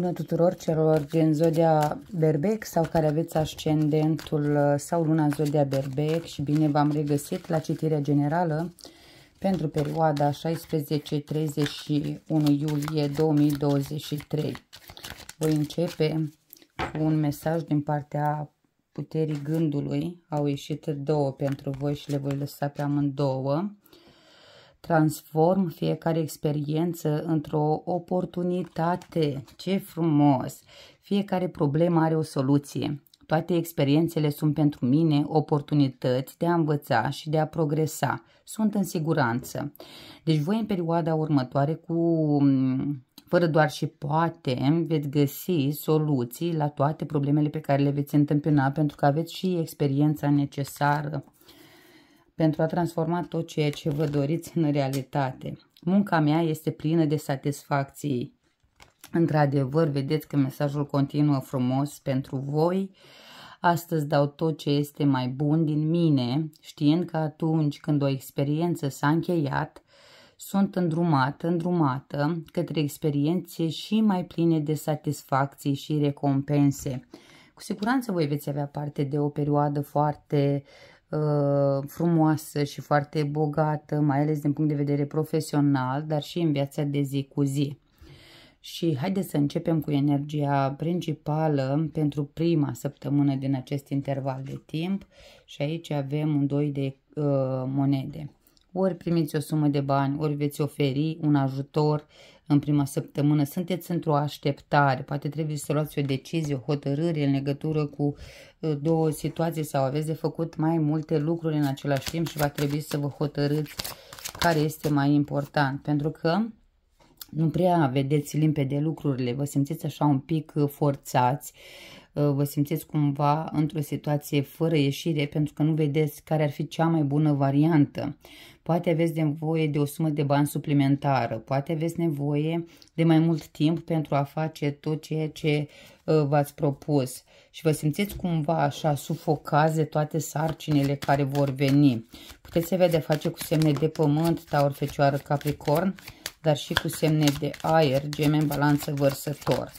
Bună tuturor celor din Zodia Berbec sau care aveți ascendentul uh, sau luna Zodia Berbec și bine v-am regăsit la citirea generală pentru perioada 16-31 iulie 2023. Voi începe cu un mesaj din partea puterii gândului. Au ieșit două pentru voi și le voi lăsa pe amândouă. Transform fiecare experiență într-o oportunitate. Ce frumos! Fiecare problemă are o soluție. Toate experiențele sunt pentru mine oportunități de a învăța și de a progresa. Sunt în siguranță. Deci voi în perioada următoare cu fără doar și poate veți găsi soluții la toate problemele pe care le veți întâmpina pentru că aveți și experiența necesară pentru a transforma tot ceea ce vă doriți în realitate. Munca mea este plină de satisfacții. Într-adevăr, vedeți că mesajul continuă frumos pentru voi. Astăzi dau tot ce este mai bun din mine, știind că atunci când o experiență s-a încheiat, sunt îndrumată, îndrumată către experiențe și mai pline de satisfacții și recompense. Cu siguranță voi veți avea parte de o perioadă foarte Uh, frumoasă și foarte bogată, mai ales din punct de vedere profesional, dar și în viața de zi cu zi. Și haideți să începem cu energia principală pentru prima săptămână din acest interval de timp și aici avem un doi de uh, monede ori primiți o sumă de bani, ori veți oferi un ajutor în prima săptămână, sunteți într-o așteptare, poate trebuie să luați o decizie, o hotărâre în legătură cu ă, două situații sau aveți de făcut mai multe lucruri în același timp și va trebui să vă hotărâți care este mai important, pentru că nu prea vedeți limpede lucrurile, vă simțiți așa un pic ă, forțați, Uh, vă simțiți cumva într-o situație fără ieșire pentru că nu vedeți care ar fi cea mai bună variantă. Poate aveți nevoie de o sumă de bani suplimentară, poate aveți nevoie de mai mult timp pentru a face tot ceea ce uh, v-ați propus și vă simțiți cumva așa sufocați de toate sarcinile care vor veni. Puteți avea de face cu semne de pământ, taur, fecioară, capricorn, dar și cu semne de aer, gemen, balanță, vărsător.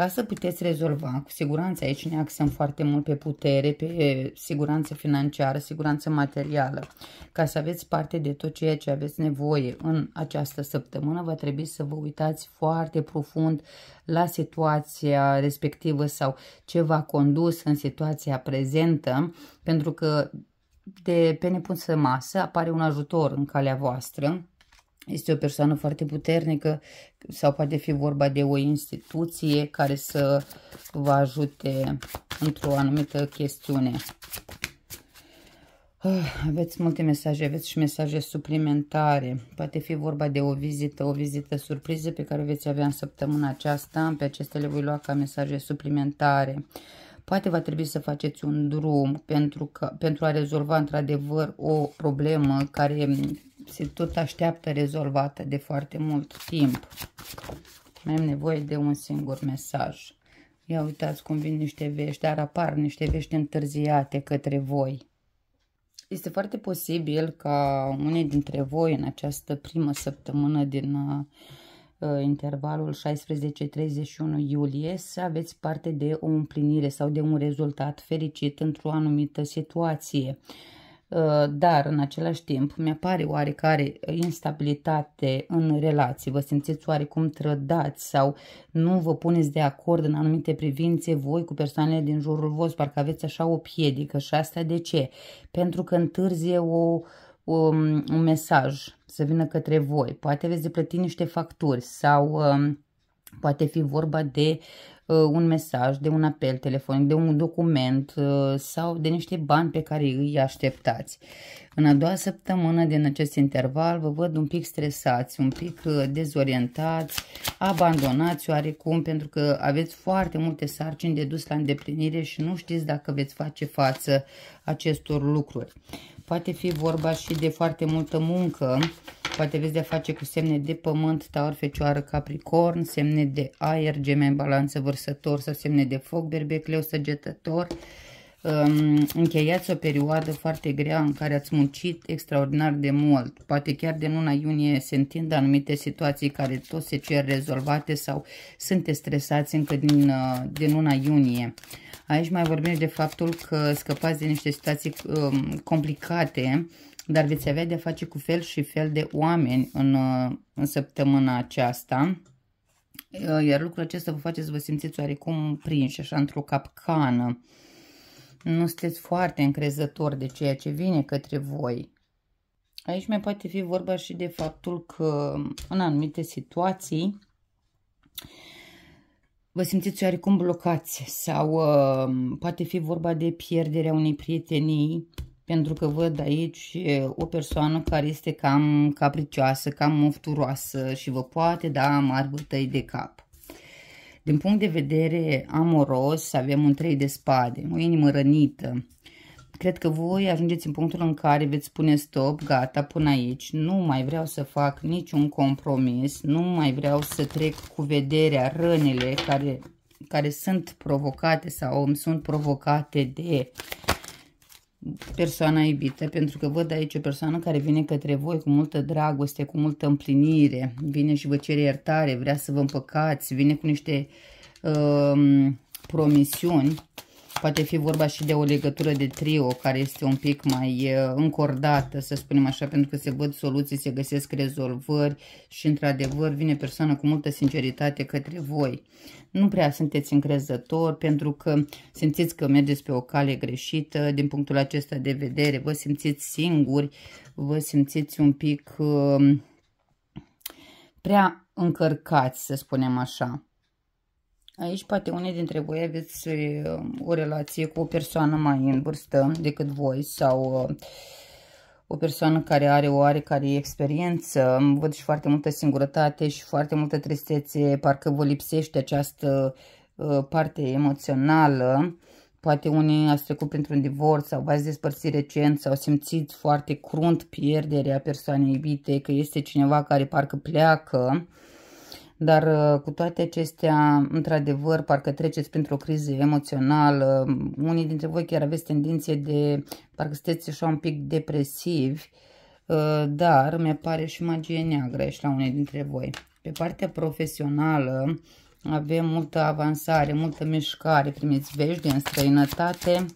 Ca să puteți rezolva, cu siguranță aici ne axăm foarte mult pe putere, pe eh, siguranță financiară, siguranță materială. Ca să aveți parte de tot ceea ce aveți nevoie în această săptămână, va trebui să vă uitați foarte profund la situația respectivă sau ce v-a condus în situația prezentă, pentru că de pe nepunță masă apare un ajutor în calea voastră este o persoană foarte puternică sau poate fi vorba de o instituție care să vă ajute într-o anumită chestiune. Ah, aveți multe mesaje, aveți și mesaje suplimentare. Poate fi vorba de o vizită, o vizită surpriză pe care o veți avea în săptămâna aceasta. Pe acestea le voi lua ca mesaje suplimentare. Uh, Poate va trebui să faceți un drum pentru, că, pentru a rezolva într-adevăr o problemă care se tot așteaptă rezolvată de foarte mult timp. Mai am nevoie de un singur mesaj. Ia uitați cum vin niște vești, dar apar niște vești întârziate către voi. Este foarte posibil ca unii dintre voi în această primă săptămână din uh, Uh, intervalul 16-31 iulie să aveți parte de o împlinire sau de un rezultat fericit într-o anumită situație. Uh, dar, în același timp, mi-apare oarecare instabilitate în relații, vă simțiți oarecum trădați sau nu vă puneți de acord în anumite privințe voi cu persoanele din jurul vostru, parcă aveți așa o piedică și asta de ce? Pentru că întârzie o uh, um, un mesaj să vină către voi. Poate veți de plăti niște facturi sau um, poate fi vorba de uh, un mesaj, de un apel telefonic, de un document uh, sau de niște bani pe care îi așteptați. În a doua săptămână din acest interval vă văd un pic stresați, un pic uh, dezorientați, abandonați oarecum pentru că aveți foarte multe sarcini de dus la îndeplinire și nu știți dacă veți face față acestor lucruri. Poate fi vorba și de foarte multă muncă. Poate aveți de-a face cu semne de pământ, taur, fecioară, capricorn, semne de aer, gemeni, balanță, vărsător sau semne de foc, berbec, leu, săgetător. Um, încheiați o perioadă foarte grea în care ați muncit extraordinar de mult. Poate chiar de luna iunie se întind anumite situații care tot se cer rezolvate sau sunteți stresați încă din, din luna iunie. Uh, Aici mai vorbim de faptul că scăpați de niște situații um, complicate, dar veți avea de face cu fel și fel de oameni în, uh, în săptămâna aceasta. Uh, iar lucrul acesta vă face să vă simțiți oarecum prinși, așa, într-o capcană. Nu sunteți foarte încrezători de ceea ce vine către voi. Aici mai poate fi vorba și de faptul că în anumite situații vă simțiți oarecum blocați sau uh, poate fi vorba de pierderea unei prietenii pentru că văd aici uh, o persoană care este cam capricioasă, cam mofturoasă și vă poate da mari bătăi de cap. Din punct de vedere amoros avem un trei de spade, o inimă rănită, Cred că voi ajungeți în punctul în care veți spune stop, gata, până aici, nu mai vreau să fac niciun compromis, nu mai vreau să trec cu vederea rănile care, care sunt provocate sau îmi sunt provocate de persoana iubită, pentru că văd aici o persoană care vine către voi cu multă dragoste, cu multă împlinire, vine și vă cere iertare, vrea să vă împăcați, vine cu niște uh, promisiuni Poate fi vorba și de o legătură de trio care este un pic mai încordată, să spunem așa, pentru că se văd soluții, se găsesc rezolvări și, într-adevăr, vine persoană cu multă sinceritate către voi. Nu prea sunteți încrezători pentru că simțiți că mergeți pe o cale greșită din punctul acesta de vedere, vă simțiți singuri, vă simțiți un pic uh, prea încărcați, să spunem așa. Aici poate unii dintre voi aveți um, o relație cu o persoană mai în vârstă decât voi sau uh, o persoană care are o oarecare experiență. Văd și foarte multă singurătate și foarte multă tristețe, parcă vă lipsește această uh, parte emoțională. Poate unii ați trecut printr-un divorț sau v-ați despărțit recent sau simțiți foarte crunt pierderea persoanei iubite, că este cineva care parcă pleacă. Dar uh, cu toate acestea, într-adevăr, parcă treceți printr-o criză emoțională. Unii dintre voi chiar aveți tendințe de, parcă sunteți așa un pic depresivi, uh, dar mi-apare și magie neagră și la unii dintre voi. Pe partea profesională avem multă avansare, multă mișcare, primiți vești din străinătate,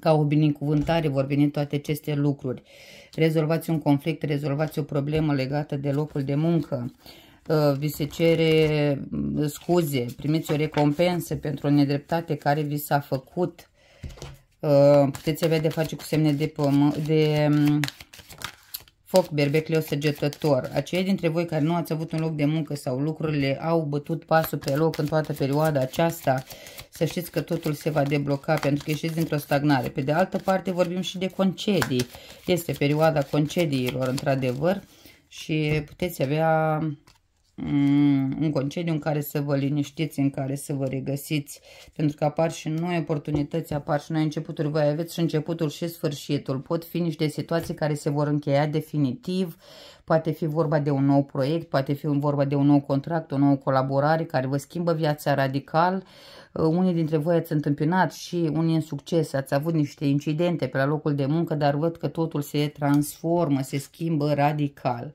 ca o binecuvântare vor veni toate aceste lucruri. Rezolvați un conflict, rezolvați o problemă legată de locul de muncă. Uh, Uh, vi se cere mm, scuze, primiți o recompensă pentru o nedreptate care vi s-a făcut, uh, puteți avea de face cu semne de, pământ, de mm, foc, berbecleu săgetător. Acei dintre voi care nu ați avut un loc de muncă sau lucrurile au bătut pasul pe loc în toată perioada aceasta, să știți că totul se va debloca pentru că ieșiți dintr-o stagnare. Pe de altă parte vorbim și de concedii. Este perioada concediilor, într-adevăr, și puteți avea Mm, un concediu în care să vă liniștiți, în care să vă regăsiți, pentru că apar și noi oportunități, apar și noi începuturi, voi aveți și începutul și sfârșitul. Pot fi niște situații care se vor încheia definitiv, poate fi vorba de un nou proiect, poate fi vorba de un nou contract, o nouă colaborare care vă schimbă viața radical. Uh, unii dintre voi ați întâmpinat și unii în succes, ați avut niște incidente pe la locul de muncă, dar văd că totul se transformă, se schimbă radical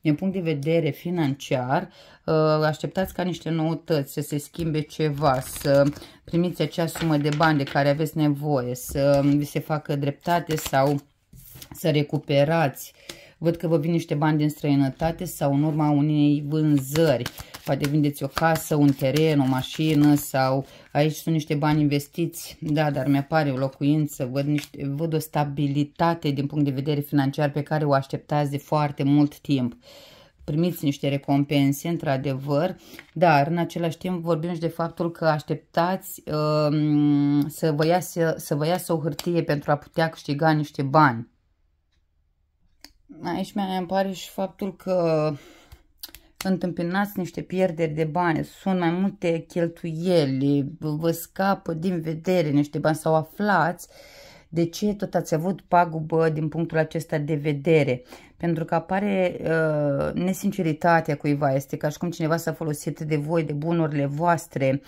din punct de vedere financiar, uh, așteptați ca niște noutăți să se schimbe ceva, să primiți acea sumă de bani de care aveți nevoie, să vi se facă dreptate sau să recuperați. Văd că vă vin niște bani din străinătate sau în urma unei vânzări poate vindeți o casă, un teren, o mașină sau aici sunt niște bani investiți, da, dar mi-apare o locuință, văd, niște, văd o stabilitate din punct de vedere financiar pe care o așteptați de foarte mult timp. Primiți niște recompense, într-adevăr, dar în același timp vorbim și de faptul că așteptați uh, să, vă iasă, să vă iasă o hârtie pentru a putea câștiga niște bani. Aici mi-apare și faptul că întâmpinați niște pierderi de bani, sunt mai multe cheltuieli, vă scapă din vedere niște bani sau aflați de ce tot ați avut pagubă din punctul acesta de vedere. Pentru că apare uh, nesinceritatea cuiva, este ca și cum cineva s-a folosit de voi, de bunurile voastre,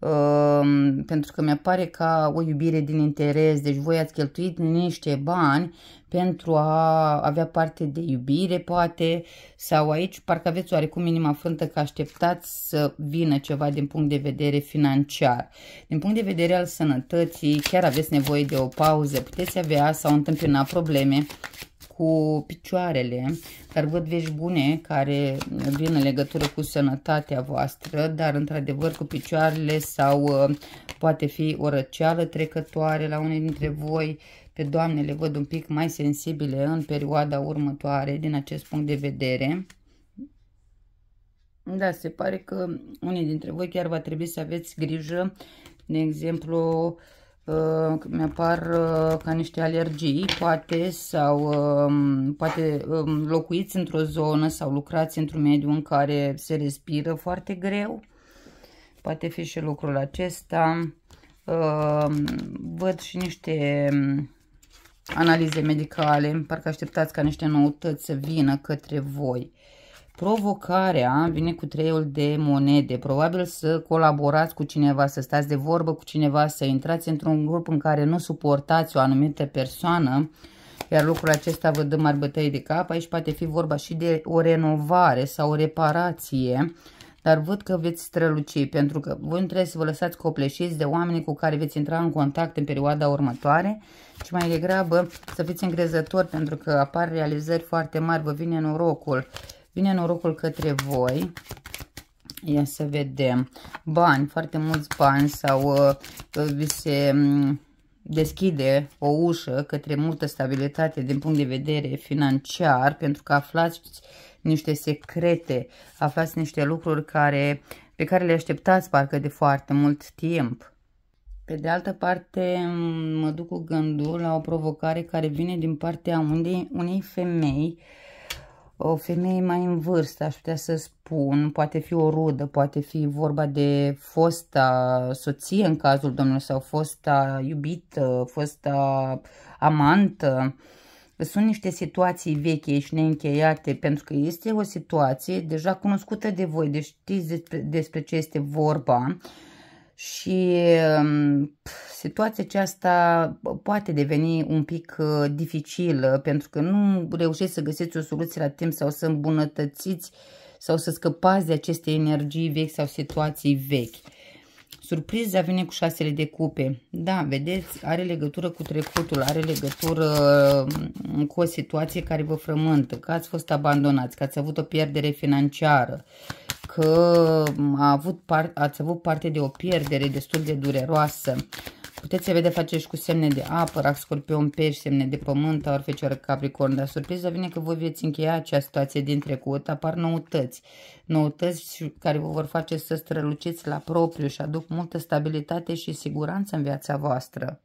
Ehm, pentru că mi-apare ca o iubire din interes, deci voi ați cheltuit niște bani pentru a avea parte de iubire, poate, sau aici parcă aveți oarecum inima frântă că așteptați să vină ceva din punct de vedere financiar. Din punct de vedere al sănătății, chiar aveți nevoie de o pauză, puteți avea sau întâmpina probleme cu picioarele, dar văd vești bune care vin în legătură cu sănătatea voastră, dar într-adevăr cu picioarele sau uh, poate fi o răceală trecătoare la unei dintre voi, pe doamne le văd un pic mai sensibile în perioada următoare din acest punct de vedere. Da, se pare că unii dintre voi chiar va trebui să aveți grijă, de exemplu, uh, mi-apar uh, ca niște alergii, poate, sau uh, poate um, locuiți într-o zonă sau lucrați într-un mediu în care se respiră foarte greu. Poate fi și lucrul acesta. Uh, văd și niște um, analize medicale, parcă așteptați ca niște noutăți să vină către voi. Uh, Provocarea vine cu treiul de monede. Probabil să colaborați cu cineva, să stați de vorbă cu cineva, să intrați într-un grup în care nu suportați o anumită persoană, iar lucrul acesta vă dă mari bătăi de cap. Aici poate fi vorba și de o renovare sau o reparație, dar văd că veți străluci, pentru că voi nu trebuie să vă lăsați copleșiți de oamenii cu care veți intra în contact în perioada următoare, Și mai degrabă să fiți îngrezători pentru că apar realizări foarte mari, vă vine norocul Vine norocul către voi. Ia să vedem. Bani, foarte mulți bani sau uh, se mm, deschide o ușă către multă stabilitate din punct de vedere financiar pentru că aflați niște secrete, aflați niște lucruri care, pe care le așteptați parcă de foarte mult timp. Pe de altă parte, mm, mă duc cu gândul la o provocare care vine din partea unei, unei femei uh, o femeie mai în vârstă, aș putea să spun, poate fi o rudă, poate fi vorba de fosta soție în cazul domnului sau fosta iubită, fosta amantă. Sunt niște situații vechi și neîncheiate pentru că este o situație deja cunoscută de voi, deci știți despre, despre ce este vorba și um, pf, situația aceasta poate deveni un pic uh, dificilă uh, pentru că nu reușești să găsiți o soluție la timp sau să îmbunătățiți sau să scăpați de aceste energii vechi sau situații vechi. Surpriza vine cu șasele de cupe. Da, vedeți, are legătură cu trecutul, are legătură mm, cu o situație care vă frământă, că ați fost abandonați, că ați avut o pierdere financiară, că mm, a avut par ați avut parte de o pierdere destul de dureroasă, Puteți să vede face și cu semne de apă, rac, scorpion, pești, semne de pământ, ori fecioară, capricorn, dar surpriza vine că voi veți încheia acea situație din trecut, apar noutăți, noutăți care vă vor face să străluciți la propriu și aduc multă stabilitate și siguranță în viața voastră.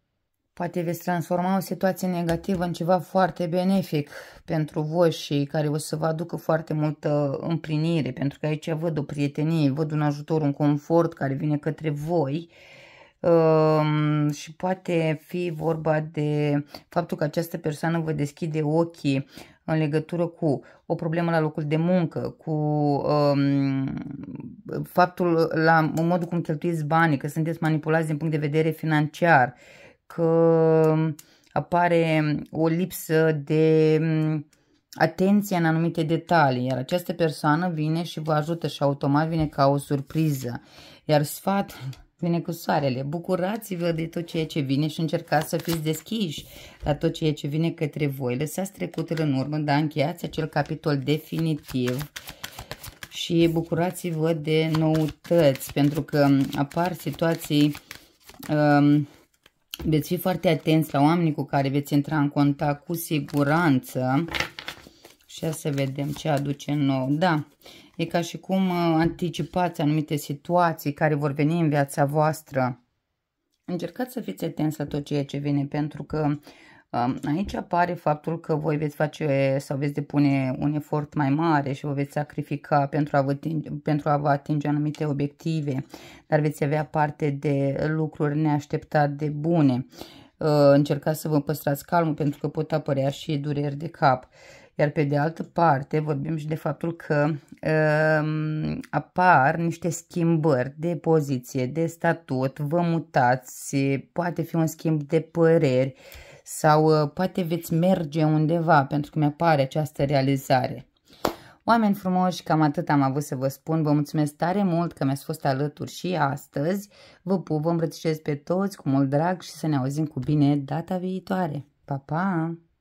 Poate veți transforma o situație negativă în ceva foarte benefic pentru voi și care o să vă aducă foarte multă împlinire, pentru că aici văd o prietenie, văd un ajutor, un confort care vine către voi, Ehm, și poate fi vorba de faptul că această persoană vă deschide ochii în legătură cu o problemă la locul de muncă, cu um, faptul la modul cum cheltuiți banii, că sunteți manipulați din punct de vedere financiar, că apare o lipsă de mm, atenție în anumite detalii, iar această persoană vine și vă ajută și automat vine ca o surpriză. Iar sfatul vine cu soarele. Bucurați-vă de tot ceea ce vine și încercați să fiți deschiși la tot ceea ce vine către voi. Lăsați trecutul în urmă, dar încheiați acel capitol definitiv și bucurați-vă de noutăți, pentru că apar situații... Um, veți fi foarte atenți la oamenii cu care veți intra în contact cu siguranță și să vedem ce aduce nou. Da, e ca și cum uh, anticipați anumite situații care vor veni în viața voastră. Încercați să fiți atenți la tot ceea ce vine, pentru că um, aici apare faptul că voi veți face sau veți depune un efort mai mare și vă veți sacrifica pentru a vă atinge, pentru a vă atinge anumite obiective, dar veți avea parte de lucruri neașteptate de bune. Uh, încercați să vă păstrați calmul pentru că pot apărea și dureri de cap. Iar pe de altă parte vorbim și de faptul că uh, apar niște schimbări de poziție, de statut, vă mutați, poate fi un schimb de păreri sau uh, poate veți merge undeva pentru că mi-apare această realizare. Oameni frumoși, cam atât am avut să vă spun. Vă mulțumesc tare mult că mi-ați fost alături și astăzi. Vă pup, vă îmbrățișez pe toți cu mult drag și să ne auzim cu bine data viitoare. Pa, pa!